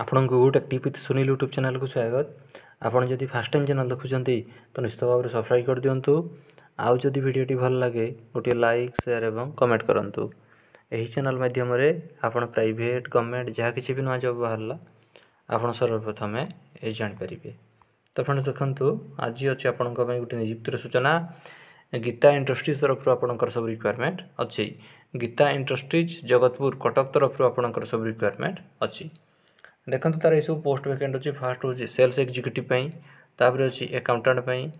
ଆପଣଙ୍କୁ tech tip with Sunil YouTube channel को स्वागत ଆପଣ ଯଦି ଫାର୍ଷ୍ଟ ଟାଇମ୍ ଚ୍ୟାନେଲ୍ ଦେଖୁଛନ୍ତି ତ ନିଶ୍ଚିତ ଭାବରେ ସବସ୍କ୍ରାଇବ୍ କରିଦିଅନ୍ତୁ ଆଉ ଯଦି ଭିଡ଼ିଓଟି ଭଲ ଲାଗେ ଗୋଟିଏ ଲାଇକ୍ ସେୟାର୍ ଏବଂ କମେଣ୍ଟ କରନ୍ତୁ ଏହି ଚ୍ୟାନେଲ୍ ମାଧ୍ୟମରେ ଆପଣ ପ୍ରାଇଭେଟ୍ ଗଭର୍ଣ୍ଣମେଣ୍ଟ ଯାହା କିଛି ବି ନୂଆ ଜବ୍ ବାହାରିଲା ଆପଣ ସର୍ବପ୍ରଥମେ ଏ ଜାଣିପାରିବେ ତ ଫ୍ରେଣ୍ଡସ୍ ଦେଖନ୍ତୁ ଆଜି ଅଛି ଆପଣଙ୍କ ପାଇଁ ଗୋଟେ ନିଯୁକ୍ତିର ସୂଚନା ଗୀତା ଇଣ୍ଡଷ୍ଟ୍ରିଜ୍ ତରଫରୁ ଆପଣଙ୍କର ସବୁ ରିକ୍ୱାରମେଣ୍ଟ ଅଛି ଗୀତା ଇଣ୍ଡଷ୍ଟ୍ରିଜ୍ ଜଗତପୁର କଟକ ତରଫରୁ ଆପଣଙ୍କର ସବୁ ରିକ୍ୱାରମେଣ୍ଟ ଅଛି देखो तार ये सब पोस्ट वैकेंट अच्छे फास्ट हूँ सेल्स एक्जिक्यूटिवपर अच्छी एकाउंटाट पर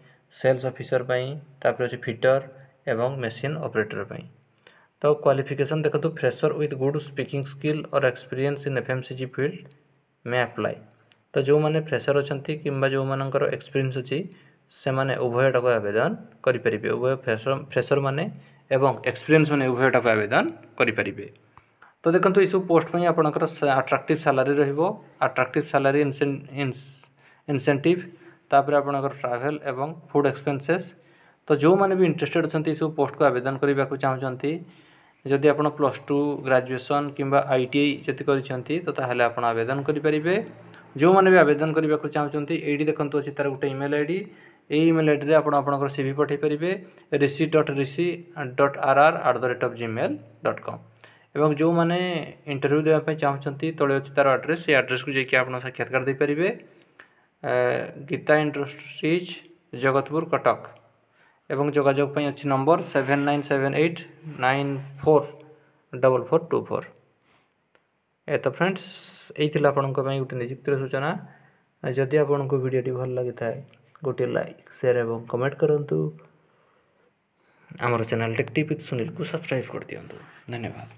सेल्स अफिसर पर फिटर एवं मेसीन अपरेटर पर तो क्वाफिकेसन देखो फ्रेसर ओथ गुड स्पीकिंग स्किल और experience in F M C G field मे आप्लाय तो जो मैंने फ्रेसर अच्छा कि जो मान एक्सपीरियंस अच्छी से मैंने उभयटा को आवेदन करें उभय फ्रेसर मैंने एक्सपीरियंस मैंने उभयटा को आवेदन करें ତ ଦେଖନ୍ତୁ ଏଇସବୁ ପୋଷ୍ଟ ପାଇଁ ଆପଣଙ୍କର ଆଟ୍ରାକ୍ଟିଭ୍ ସାଲାରୀ ରହିବ ଆଟ୍ରାକ୍ଟିଭ୍ ସାଲାରୀ ଇନସେଣ୍ଟିଭ୍ ତାପରେ ଆପଣଙ୍କର ଟ୍ରାଭେଲ୍ ଏବଂ ଫୁଡ଼୍ ଏକ୍ସପେନ୍ସେସ୍ ତ ଯେଉଁମାନେ ବି ଇଣ୍ଟରେଷ୍ଟେଡ଼୍ ଅଛନ୍ତି ଏଇସବୁ ପୋଷ୍ଟକୁ ଆବେଦନ କରିବାକୁ ଚାହୁଁଛନ୍ତି ଯଦି ଆପଣ ପ୍ଲସ୍ ଟୁ ଗ୍ରାଜୁଏସନ୍ କିମ୍ବା ଆଇ ଟି ଆଇ ଯଦି କରିଛନ୍ତି ତ ତାହେଲେ ଆପଣ ଆବେଦନ କରିପାରିବେ ଯେଉଁମାନେ ବି ଆବେଦନ କରିବାକୁ ଚାହୁଁଛନ୍ତି ଏଇଠି ଦେଖନ୍ତୁ ଅଛି ତା'ର ଗୋଟେ ଇମେଲ୍ ଆଇ ଡ଼ି ଏଇ ଇମେଲ୍ ଆଇଡ଼ିରେ ଆପଣ ଆପଣଙ୍କର ସିଭି ପଠାଇ ପାରିବେ ରିସି ଡଟ୍ ରିସି dot R R at the rate of Gmail dot com এবং ଯେଉଁମାନେ ଇଣ୍ଟରଭ୍ୟୁ ଦେବା ପାଇଁ ଚାହୁଁଛନ୍ତି ତଳେ ଅଛି ତା'ର ଆଡ଼୍ରେସ୍ ସେଇ ଆଡ଼୍ରେସ୍କୁ ଯାଇକି ଆପଣ ସାକ୍ଷାତକାର ଦେଇପାରିବେ ଗୀତା ଇଣ୍ଡଷ୍ଟ୍ରିଜ୍ ଜଗତପୁର କଟକ ଏବଂ ଯୋଗାଯୋଗ ପାଇଁ ଅଛି number seven nine seven eight nine four double four two four ଏ ତ ଫ୍ରେଣ୍ଡସ୍ ଏଇ ଥିଲା ଆପଣଙ୍କ ପାଇଁ ଗୋଟେ ନିଯୁକ୍ତିର ସୂଚନା ଯଦି ଆପଣଙ୍କୁ ଭିଡ଼ିଓଟି ଭଲ ଲାଗିଥାଏ ଗୋଟିଏ ଲାଇକ୍ ସେୟାର୍ ଏବଂ କମେଣ୍ଟ କରନ୍ତୁ ଆମର ଚ୍ୟାନେଲ୍ ଟେକ୍ ଟିପ୍ ସୁନିଲକୁ ସବସ୍କ୍ରାଇବ୍ କରିଦିଅନ୍ତୁ ଧନ୍ୟବାଦ